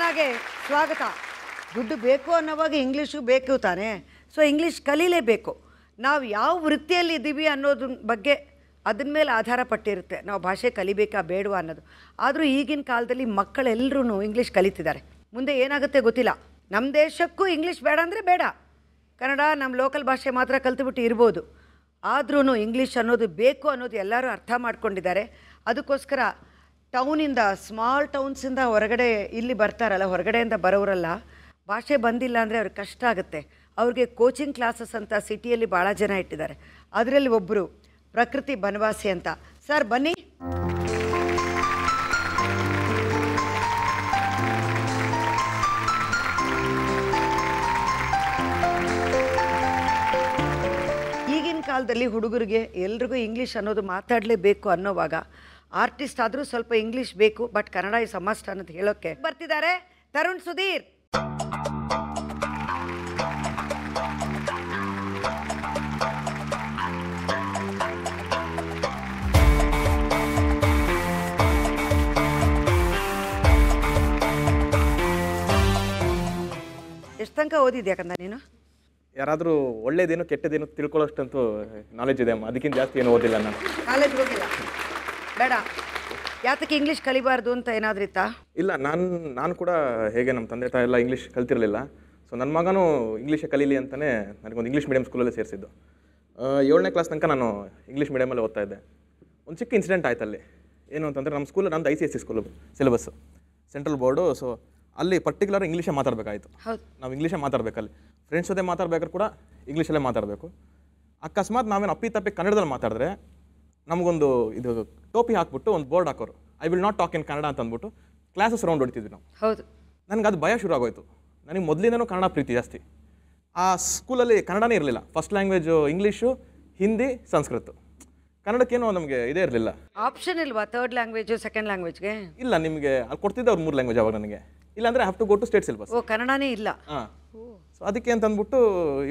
ಗಾನಾಗೆ ಸ್ವಾಗತ ದುಡ್ಡು ಬೇಕು ಅನ್ನೋವಾಗ ಇಂಗ್ಲೀಷು ಬೇಕು ತಾನೇ ಸೊ ಇಂಗ್ಲೀಷ್ ಕಲೀಲೇಬೇಕು ನಾವು ಯಾವ ವೃತ್ತಿಯಲ್ಲಿ ಇದ್ದೀವಿ ಅನ್ನೋದ್ರ ಬಗ್ಗೆ ಅದನ್ನ ಮೇಲೆ ಆಧಾರ ಪಟ್ಟಿರುತ್ತೆ ನಾವು ಭಾಷೆ ಕಲಿಬೇಕಾ ಬೇಡವಾ ಅನ್ನೋದು ಆದರೂ ಈಗಿನ ಕಾಲದಲ್ಲಿ ಮಕ್ಕಳೆಲ್ಲರೂ ಇಂಗ್ಲೀಷ್ ಕಲಿತಿದ್ದಾರೆ ಮುಂದೆ ಏನಾಗುತ್ತೆ ಗೊತ್ತಿಲ್ಲ ನಮ್ಮ ದೇಶಕ್ಕೂ ಇಂಗ್ಲೀಷ್ ಬೇಡ ಅಂದರೆ ಬೇಡ ಕನ್ನಡ ನಮ್ಮ ಲೋಕಲ್ ಭಾಷೆ ಮಾತ್ರ ಕಲ್ತುಬಿಟ್ಟು ಇರ್ಬೋದು ಆದ್ರೂ ಇಂಗ್ಲೀಷ್ ಅನ್ನೋದು ಬೇಕು ಅನ್ನೋದು ಎಲ್ಲರೂ ಅರ್ಥ ಮಾಡ್ಕೊಂಡಿದ್ದಾರೆ ಅದಕ್ಕೋಸ್ಕರ ಟೌನಿಂದ ಸ್ಮಾಲ್ ಟೌನ್ಸಿಂದ ಹೊರಗಡೆ ಇಲ್ಲಿ ಬರ್ತಾರಲ್ಲ ಹೊರಗಡೆಯಿಂದ ಬರೋರಲ್ಲ ಭಾಷೆ ಬಂದಿಲ್ಲ ಅಂದರೆ ಅವ್ರಿಗೆ ಕಷ್ಟ ಆಗುತ್ತೆ ಅವ್ರಿಗೆ ಕೋಚಿಂಗ್ ಕ್ಲಾಸಸ್ ಅಂತ ಸಿಟಿಯಲ್ಲಿ ಭಾಳ ಜನ ಇಟ್ಟಿದ್ದಾರೆ ಅದರಲ್ಲಿ ಒಬ್ಬರು ಪ್ರಕೃತಿ ಬನವಾಸಿ ಅಂತ ಸರ್ ಬನ್ನಿ ಈಗಿನ ಕಾಲದಲ್ಲಿ ಹುಡುಗರಿಗೆ ಎಲ್ರಿಗೂ ಇಂಗ್ಲೀಷ್ ಅನ್ನೋದು ಮಾತಾಡಲೇಬೇಕು ಅನ್ನೋವಾಗ ಆರ್ಟಿಸ್ಟ್ ಆದರೂ ಸ್ವಲ್ಪ ಇಂಗ್ಲೀಷ್ ಬೇಕು ಬಟ್ ಕನ್ನಡ ಈ ಸಮಸ್ಟ್ ಅನ್ನೋದು ಹೇಳೋಕ್ಕೆ ಬರ್ತಿದ್ದಾರೆ ತರುಣ್ ಸುಧೀರ್ ಎಷ್ಟು ಓದಿದ್ಯಾ ಕಂದ ನೀನು ಯಾರಾದರೂ ಒಳ್ಳೇದೇನು ಕೆಟ್ಟದೇನು ತಿಳ್ಕೊಳ್ಳೋಷ್ಟಂತೂ ನಾಲೆಜ್ ಇದೆ ಅಮ್ಮ ಅದಕ್ಕಿಂತ ಜಾಸ್ತಿ ಏನು ಓದಿಲ್ಲ ನಾನು ಕಾಲೇಜ್ ಹೋಗಿಲ್ಲ ಬೇಡ ಯಾತಕ್ಕೆ ಇಂಗ್ಲೀಷ್ ಕಲಿಬಾರ್ದು ಅಂತ ಏನಾದ್ರೂ ಇತ್ತಾ ಇಲ್ಲ ನಾನು ನಾನು ಕೂಡ ಹೇಗೆ ನಮ್ಮ ತಂದೆ ತಾಯಿ ಎಲ್ಲ ಇಂಗ್ಲೀಷ್ ಕಲ್ತಿರಲಿಲ್ಲ ಸೊ ನನ್ನ ಮಗನೂ ಇಂಗ್ಲೀಷೇ ಕಲೀಲಿ ಅಂತಲೇ ನನಗೊಂದು ಇಂಗ್ಲೀಷ್ ಮೀಡಿಯಂ ಸ್ಕೂಲಲ್ಲೇ ಸೇರಿಸಿದ್ದು ಏಳನೇ ಕ್ಲಾಸ್ ತನಕ ನಾನು ಇಂಗ್ಲೀಷ್ ಮೀಡಿಯಮಲ್ಲಿ ಓದ್ತಾ ಇದ್ದೆ ಒಂದು ಚಿಕ್ಕ ಇನ್ಸಿಡೆಂಟ್ ಆಯ್ತು ಅಲ್ಲಿ ಏನು ಅಂತಂದರೆ ನಮ್ಮ ಸ್ಕೂಲ್ ನಮ್ಮದು I C S C school syllabus central board so ಅಲ್ಲಿ ಪರ್ಟಿಕ್ಯುಲರ್ ಇಂಗ್ಲೀಷೇ ಮಾತಾಡಬೇಕಾಯಿತು ನಾವು ಇಂಗ್ಲೀಷೇ ಮಾತಾಡಬೇಕಲ್ಲಿ ಫ್ರೆಂಡ್ಸ್ ಜೊತೆ ಮಾತಾಡ್ಬೇಕಾದ್ರೆ ಕೂಡ ಇಂಗ್ಲೀಷಲ್ಲೇ ಮಾತಾಡಬೇಕು ಅಕಸ್ಮಾತ್ ನಾವೇನು ಅಪ್ಪಿ ತಪ್ಪಿ ಕನ್ನಡದಲ್ಲಿ ಮಾತಾಡಿದ್ರೆ ನಮಗೊಂದು ಇದು ಟೋಪಿ ಹಾಕ್ಬಿಟ್ಟು ಒಂದು ಬೋರ್ಡ್ ಹಾಕೋರು I will not talk in Kannada ಅಂತ ಅಂದ್ಬಿಟ್ಟು ಕ್ಲಾಸಸ್ ರೌಂಡ್ ಹೊಡಿತಿದ್ವಿ ನಾವು ಹೌದು ನನಗೆ ಅದು ಭಯ ಶುರು ಆಗೋಯ್ತು ನನಗೆ ಮೊದಲಿಂದನೂ ಕನ್ನಡ ಪ್ರೀತಿ ಜಾಸ್ತಿ ಆ ಸ್ಕೂಲಲ್ಲಿ ಕನ್ನಡನೇ ಇರಲಿಲ್ಲ first language English Hindi Sanskrit ಕನ್ನಡಕ್ಕೇನು ನಮಗೆ ಇದೇ ಇರಲಿಲ್ಲ ಆಪ್ಷನ್ ಇಲ್ವಾ ತರ್ಡ್ ಲ್ಯಾಂಗ್ವೇಜು ಸೆಕೆಂಡ್ ಲ್ಯಾಂಗ್ವೇಜ್ಗೆ ಇಲ್ಲ ನಿಮಗೆ ಅಲ್ಲಿ ಕೊಡ್ತಿದ್ದೆ ಅವ್ರು ಮೂರು ಲ್ಯಾಂಗ್ವೇಜ್ ಅವಾಗ ನನಗೆ ಇಲ್ಲಾಂದರೆ have to go to state syllabus ಓ ಕನ್ನಡನೇ ಇಲ್ಲ ಹಾಂ ಸೊ ಅದಕ್ಕೆ ಅಂತಂದ್ಬಿಟ್ಟು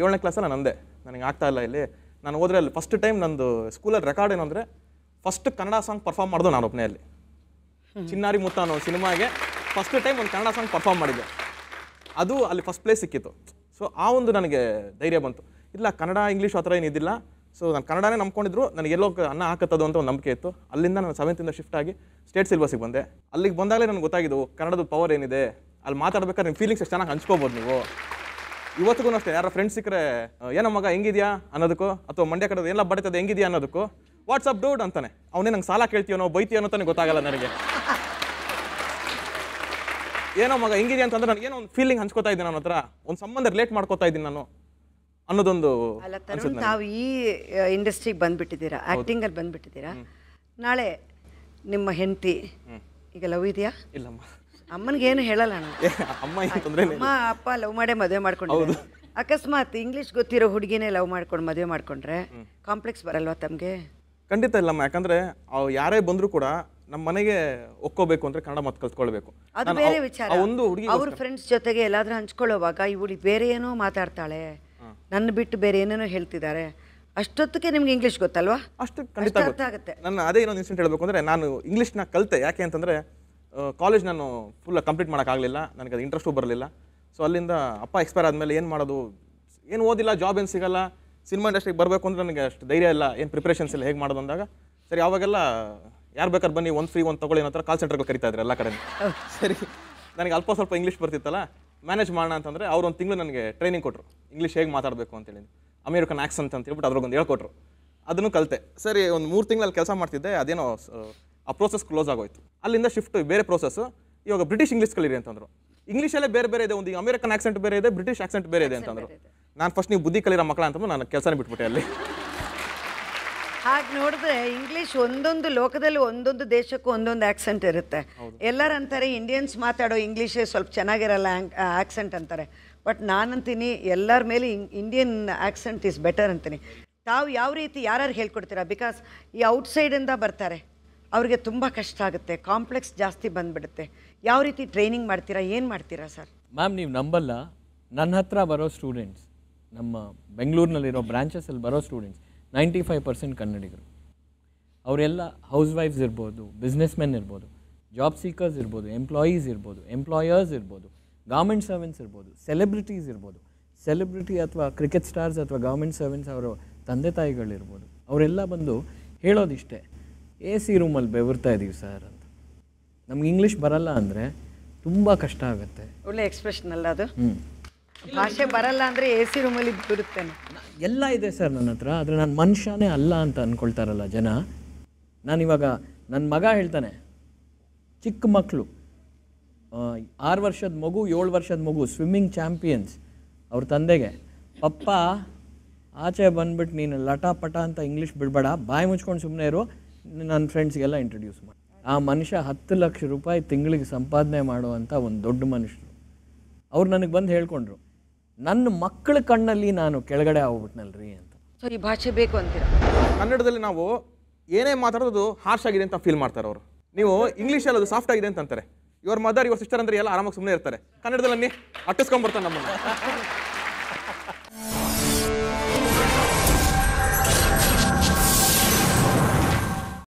ಏಳನೇ ಕ್ಲಾಸಲ್ಲ ನಾನು ಅಂದೆ ನನಗೆ ಆಗ್ತಾ ಇಲ್ಲ ಇಲ್ಲಿ ನಾನು ಹೋದ್ರೆ ಅಲ್ಲಿ ಫಸ್ಟ್ ಟೈಮ್ ನಂದು ಸ್ಕೂಲಲ್ಲಿ ರೆಕಾರ್ಡ್ ಅಂದರೆ ಫಸ್ಟ್ ಕನ್ನಡ ಸಾಂಗ್ ಪರ್ಫಾರ್ಮ್ ಮಾಡಿದೆ ನಾನು ಒಬ್ಬನೆಯಲ್ಲಿ ಚಿನ್ನಾರಿ ಮುತ್ತ ಅನ್ನೋ ಸಿನಿಮಾಗೆ ಫಸ್ಟ್ ಟೈಮ್ ಒಂದು ಕನ್ನಡ ಸಾಂಗ್ ಪರ್ಫಾರ್ಮ್ ಮಾಡಿದ್ದೆ ಅದು ಅಲ್ಲಿ ಫಸ್ಟ್ ಪ್ಲೇಸ್ ಸಿಕ್ಕಿತ್ತು ಸೊ ಆ ಒಂದು ನನಗೆ ಧೈರ್ಯ ಬಂತು ಇಲ್ಲ ಕನ್ನಡ ಇಂಗ್ಲೀಷ್ ಆ ಥರ ಏನಿದ್ದಿಲ್ಲ ಸೊ ನಾನು ಕನ್ನಡನೇ ನಂಬ್ಕೊಂಡಿದ್ರು ನನಗೆ ಎಲ್ಲೋ ಅನ್ನ ಹಾಕತ್ತದು ಅಂತ ಒಂದು ನಂಬಿಕೆ ಇತ್ತು ಅಲ್ಲಿಂದ ನಾನು ಸೆವೆಂತಿಂದ ಶಿಫ್ಟ್ ಆಗಿ ಸ್ಟೇಟ್ ಸಿಲ್ಬಸಿಗೆ ಬಂದೆ ಅಲ್ಲಿಗೆ ಬಂದಾಗಲೇ ನನಗೆ ಗೊತ್ತಾಗಿದ್ದು ಕನ್ನಡದ ಪವರ್ ಏನಿದೆ ಅಲ್ಲಿ ಮಾತಾಡ್ಬೇಕಾದ್ರೆ ನಿಮ್ಮ ಫೀಲಿಂಗ್ಸ್ ಎಷ್ಟು ಚೆನ್ನಾಗಿ ಹಂಚ್ಕೋಬೋದು ನೀವು ಇವತ್ತಿಗೂ ಅಷ್ಟೇ ಯಾರೋ ಫ್ರೆಂಡ್ಸ್ ಸಿಕ್ಕರೆ ಏನೋ ಮಗ ಹೆಂಗಿದ್ಯಾ ಅನ್ನೋದಕ್ಕೂ ಅಥವಾ ಮಂಡ್ಯ ಕಡೆ ಎಲ್ಲ ಬಡಿತದೆ ಹೆಂಗಿದ್ಯಾ ಅನ್ನೋದಕ್ಕೂ ವಾಟ್ಸಪ್ ಡೌಡ್ ಅಂತಾನೆ ಅವನೇ ನಂಗೆ ಸಾಲ ಕೇಳ್ತೀವನೋ ಬೈತಿ ಅನ್ನೋ ಗೊತ್ತಾಗಲ್ಲ ನನಗೆ ಏನೋ ಮಗ ಹೆಂಗಿದೆಯಾ ಅಂತಂದ್ರೆ ನನಗೆ ಏನೋ ಒಂದು ಫೀಲಿಂಗ್ ಹಂಚ್ಕೋತಾ ಇದ್ದೀನಿ ನನ್ನ ಹತ್ರ ಒಂದು ಸಂಬಂಧ ರಿಲೇಟ್ ಮಾಡ್ಕೋತಾ ಇದ್ದೀನಿ ನಾನು ಅನ್ನೋದೊಂದು ನಾವು ಈ ಇಂಡಸ್ಟ್ರಿಗೆ ಬಂದ್ಬಿಟ್ಟಿದ್ದೀರಾ ಆ್ಯಕ್ಟಿಂಗಲ್ಲಿ ಬಂದ್ಬಿಟ್ಟಿದ್ದೀರಾ ನಾಳೆ ನಿಮ್ಮ ಹೆಂಡತಿ ಈಗ ಲವ್ ಇದೆಯಾ ಇಲ್ಲಮ್ಮ ಅಮ್ಮನಿಗೇನು ಹೇಳಲ್ಲ ಅಮ್ಮ ಅಮ್ಮ ಅಪ್ಪ ಲವ್ ಮಾಡೇ ಮದುವೆ ಮಾಡ್ಕೊಂಡು ಅಕಸ್ಮಾತ್ ಇಂಗ್ಲಿಷ್ ಗೊತ್ತಿರೋ ಹುಡುಗಿನೇ ಲವ್ ಮಾಡ್ಕೊಂಡು ಮದುವೆ ಮಾಡ್ಕೊಂಡ್ರೆ ಕಾಂಪ್ಲೆಕ್ಸ್ ಬರಲ್ವಾ ತಮಗೆ ಖಂಡಿತ ಇಲ್ಲಮ್ಮ ಯಾಕಂದ್ರೆ ಯಾರೇ ಬಂದರೂ ಕೂಡ ನಮ್ಮ ಮನೆಗೆ ಒಕ್ಕೋಬೇಕು ಅಂದ್ರೆ ಕನ್ನಡ ಮತ್ತೆ ಕಲ್ತ್ಕೊಳ್ಬೇಕು ಅದು ಬೇರೆ ವಿಚಾರ ಒಂದು ಹುಡುಗಿ ಅವ್ರ ಫ್ರೆಂಡ್ಸ್ ಜೊತೆಗೆ ಎಲ್ಲಾದ್ರೂ ಹಂಚ್ಕೊಳ್ಳೋವಾಗ ಇವಳು ಬೇರೆ ಏನೋ ಮಾತಾಡ್ತಾಳೆ ನನ್ನ ಬಿಟ್ಟು ಬೇರೆ ಏನೇನೋ ಹೇಳ್ತಿದ್ದಾರೆ ಅಷ್ಟೊತ್ತಿಗೆ ನಿಮ್ಗೆ ಇಂಗ್ಲಿಷ್ ಗೊತ್ತಲ್ವಾ ಅಷ್ಟು ಖಂಡಿತ ಆಗುತ್ತೆ ನನ್ನ ಅದೇ ಇನ್ನೊಂದು ಇನ್ಸಿಡೆಂಟ್ ಹೇಳಬೇಕು ಅಂದ್ರೆ ನಾನು ಇಂಗ್ಲೀಷ್ನ ಕಲ್ತೆ ಯಾಕೆ ಅಂತಂದ್ರೆ ಕಾಲೇಜ್ ನಾನು ಫುಲ್ ಕಂಪ್ಲೀಟ್ ಮಾಡೋಕ್ಕಾಗಲಿಲ್ಲ ನನಗೆ ಅದು ಇಂಟ್ರೆಸ್ಟು ಬರಲಿಲ್ಲ ಸೊ ಅಲ್ಲಿಂದ ಅಪ್ಪ ಎಕ್ಸ್ಪೈರ್ ಆದಮೇಲೆ ಏನು ಮಾಡೋದು ಏನು ಓದಿಲ್ಲ ಜಾಬ್ ಏನು ಸಿಗಲ್ಲ ಸಿನಿಮಾ ಇಂಡಸ್ಟ್ರಿಗೆ ಬರಬೇಕು ಅಂದರೆ ನನಗೆ ಅಷ್ಟು ಧೈರ್ಯ ಇಲ್ಲ ಏನು ಪ್ರಿಪ್ರೇಷನ್ಸ್ ಇಲ್ಲ ಹೇಗೆ ಮಾಡೋದು ಅಂದಾಗ ಸರಿ ಆವಾಗೆಲ್ಲ ಯಾರು ಬೇಕಾದ್ರೆ ಬನ್ನಿ ಒಂದು ಫ್ರೀ ಒಂದು ತೊಗೊಳ್ಳಿ ಹತ್ರ ಕಾಲ್ ಸೆಂಟರ್ಗಳು ಕರಿತಾ ಇದ್ರೆ ಎಲ್ಲ ಕಡೆ ಸರಿ ನನಗೆ ಅಲ್ಪ ಸ್ವಲ್ಪ ಇಂಗ್ಲೀಷ್ ಬರ್ತಿತ್ತಲ್ಲ ಮ್ಯಾನೇಜ್ ಮಾಡೋಣ ಅಂತಂದರೆ ಅವ್ರು ಒಂದು ತಿಂಗಳು ನನಗೆ ಟ್ರೈನಿಂಗ್ ಕೊಟ್ಟರು ಇಂಗ್ಲೀಷ್ ಹೇಗೆ ಮಾತಾಡಬೇಕು ಅಂತೇಳಿ ಅಮೇರಿಕನ್ ಆ್ಯಕ್ಸ್ ಅಂತ ಹೇಳ್ಬಿಟ್ಟು ಅದ್ರೊಂದು ಹೇಳ್ಕೊಟ್ರು ಅದನ್ನು ಕಲಿತೆ ಸರಿ ಒಂದು ಮೂರು ತಿಂಗಳಲ್ಲಿ ಕೆಲಸ ಮಾಡ್ತಿದ್ದೆ ಅದೇನೋ ಆ ಪ್ರೋಸೆಸ್ ಕ್ಲೋಸ್ ಆಗೋಯ್ತು ಅಲ್ಲಿಂದ ಶಿಫ್ಟ್ ಬೇರೆ ಪ್ರೋಸೆಸ್ ಇವಾಗ ಬ್ರಿಟಿಷ್ ಇಂಗ್ಲೀಷ್ಗಳಿರಿ ಅಂತಂದರು ಇಂಗ್ಲೀಷಲ್ಲೇ ಬೇರೆ ಬೇರೆ ಇದೆ ಒಂದು ಅಮೆರಿಕನ್ ಆಕ್ಸೆಂಟ್ ಬೇರೆ ಇದೆ ಬ್ರಿಟಿಷ್ ಆಕ್ಸೆಂಟ್ ಬೇರೆ ಇದೆ ಅಂತಂದರು ನಾನು ಫಸ್ಟ್ ನೀವು ಬುದ್ಧಿ ಕಲಿರೋ ಮಕ್ಕಳ ಅಂತಂದ್ರೆ ನಾನು ಕೆಲಸ ಬಿಟ್ಬಿಟ್ಟೆ ಅಲ್ಲಿ ಹಾಗೆ ನೋಡಿದ್ರೆ ಇಂಗ್ಲೀಷ್ ಒಂದೊಂದು ಲೋಕದಲ್ಲಿ ಒಂದೊಂದು ದೇಶಕ್ಕೂ ಒಂದೊಂದು ಆಕ್ಸೆಂಟ್ ಇರುತ್ತೆ ಎಲ್ಲರೂ ಅಂತಾರೆ ಇಂಡಿಯನ್ಸ್ ಮಾತಾಡೋ ಇಂಗ್ಲೀಷೇ ಸ್ವಲ್ಪ ಚೆನ್ನಾಗಿರಲ್ಲ ಆಕ್ಸೆಂಟ್ ಅಂತಾರೆ ಬಟ್ ನಾನಂತೀನಿ ಎಲ್ಲರ ಮೇಲೆ ಇಂಡಿಯನ್ ಆಕ್ಸೆಂಟ್ ಇಸ್ ಬೆಟರ್ ಅಂತೀನಿ ತಾವು ಯಾವ ರೀತಿ ಯಾರು ಹೇಳ್ಕೊಡ್ತೀರಾ ಬಿಕಾಸ್ ಈ ಔಟ್ಸೈಡಿಂದ ಬರ್ತಾರೆ ಅವರಿಗೆ ತುಂಬ ಕಷ್ಟ ಆಗುತ್ತೆ ಕಾಂಪ್ಲೆಕ್ಸ್ ಜಾಸ್ತಿ ಬಂದ್ಬಿಡುತ್ತೆ ಯಾವ ರೀತಿ ಟ್ರೈನಿಂಗ್ ಮಾಡ್ತೀರಾ ಏನು ಮಾಡ್ತೀರಾ ಸರ್ ಮ್ಯಾಮ್ ನೀವು ನಂಬಲ್ಲ ನನ್ನ ಹತ್ರ ಬರೋ ಸ್ಟೂಡೆಂಟ್ಸ್ ನಮ್ಮ ಬೆಂಗಳೂರಿನಲ್ಲಿರೋ ಬ್ರಾಂಚಸಲ್ಲಿ ಬರೋ ಸ್ಟೂಡೆಂಟ್ಸ್ ನೈಂಟಿ ಫೈವ್ ಪರ್ಸೆಂಟ್ ಕನ್ನಡಿಗರು ಅವರೆಲ್ಲ ಹೌಸ್ ವೈಫ್ಸ್ ಇರ್ಬೋದು ಬಿಸ್ನೆಸ್ ಮೆನ್ ಇರ್ಬೋದು ಜಾಬ್ ಸೀಕರ್ಸ್ ಇರ್ಬೋದು ಎಂಪ್ಲಾಯೀಸ್ ಇರ್ಬೋದು ಎಂಪ್ಲಾಯರ್ಸ್ ಇರ್ಬೋದು ಗೌರ್ಮೆಂಟ್ ಸರ್ವೆಂಟ್ಸ್ ಇರ್ಬೋದು ಸೆಲೆಬ್ರಿಟೀಸ್ ಇರ್ಬೋದು ಸೆಲೆಬ್ರಿಟಿ ಅಥವಾ ಕ್ರಿಕೆಟ್ ಸ್ಟಾರ್ಸ್ ಅಥವಾ ಗೌರ್ಮೆಂಟ್ ಸರ್ವೆಂಟ್ಸ್ ಅವರ ತಂದೆ ತಾಯಿಗಳಿರ್ಬೋದು ಅವರೆಲ್ಲ ಬಂದು ಹೇಳೋದಿಷ್ಟೇ ಎ ಸಿ ರೂಮಲ್ಲಿ ಬೆವರ್ತಾ ಇದ್ದೀವಿ ಸರ್ ಅಂತ ನಮ್ಗೆ ಇಂಗ್ಲೀಷ್ ಬರಲ್ಲ ಅಂದರೆ ತುಂಬ ಕಷ್ಟ ಆಗುತ್ತೆ ಒಳ್ಳೆ ಎಕ್ಸ್ಪ್ರೆಷನ್ ಅಲ್ಲ ಅದು ಭಾಷೆ ಬರಲ್ಲ ಅಂದರೆ ಎ ಸಿ ರೂಮಲ್ಲಿ ಬರುತ್ತೇನೆ ಎಲ್ಲ ಇದೆ ಸರ್ ನನ್ನ ಹತ್ರ ಆದರೆ ನಾನು ಮನುಷ್ಯನೇ ಅಲ್ಲ ಅಂತ ಅಂದ್ಕೊಳ್ತಾರಲ್ಲ ಜನ ನಾನಿವಾಗ ನನ್ನ ಮಗ ಹೇಳ್ತಾನೆ ಚಿಕ್ಕ ಮಕ್ಕಳು ಆರು ವರ್ಷದ ಮಗು ಏಳು ವರ್ಷದ ಮಗು ಸ್ವಿಮ್ಮಿಂಗ್ ಚಾಂಪಿಯನ್ಸ್ ಅವ್ರ ತಂದೆಗೆ ಪಪ್ಪ ಆಚೆ ಬಂದ್ಬಿಟ್ಟು ನೀನು ಲಟ ಪಟ ಅಂತ ಇಂಗ್ಲೀಷ್ ಬಿಡಬೇಡ ಬಾಯಿ ಮುಚ್ಕೊಂಡು ಸುಮ್ಮನೆ ಇರು ನನ್ನ ಫ್ರೆಂಡ್ಸ್ಗೆಲ್ಲ ಇಂಟ್ರೊಡ್ಯೂಸ್ ಮಾಡಿ ಆ ಮನುಷ್ಯ ಹತ್ತು ಲಕ್ಷ ರೂಪಾಯಿ ತಿಂಗಳಿಗೆ ಸಂಪಾದನೆ ಮಾಡುವಂಥ ಒಂದು ದೊಡ್ಡ ಮನುಷ್ಯರು ಅವ್ರು ನನಗೆ ಬಂದು ಹೇಳ್ಕೊಂಡ್ರು ನನ್ನ ಮಕ್ಕಳ ಕಣ್ಣಲ್ಲಿ ನಾನು ಕೆಳಗಡೆ ಆಗ್ಬಿಟ್ನಲ್ರಿ ಅಂತ ಸೊ ಈ ಭಾಷೆ ಬೇಕು ಅಂತೀರಾ ಕನ್ನಡದಲ್ಲಿ ನಾವು ಏನೇ ಮಾತಾಡೋದು ಹಾರ್ಶ್ ಆಗಿದೆ ಅಂತ ಫೀಲ್ ಮಾಡ್ತಾರೆ ಅವರು ನೀವು ಇಂಗ್ಲೀಷಲ್ಲಿ ಅದು ಸಾಫ್ಟ್ ಆಗಿದೆ ಅಂತಂತಾರೆ ಅಂತಾರೆ ಇವ್ರ ಮದರ್ ಇವ್ರ ಸಿಸ್ಟರ್ ಅಂದ್ರೆ ಎಲ್ಲ ಆರಾಮಾಗಿ ಸುಮ್ಮನೆ ಇರ್ತಾರೆ ಕನ್ನಡದಲ್ಲಿ ಅಟ್ಟಿಸ್ಕೊಂಡ್ಬರ್ತಾರೆ ನಮ್ಮನ್ನು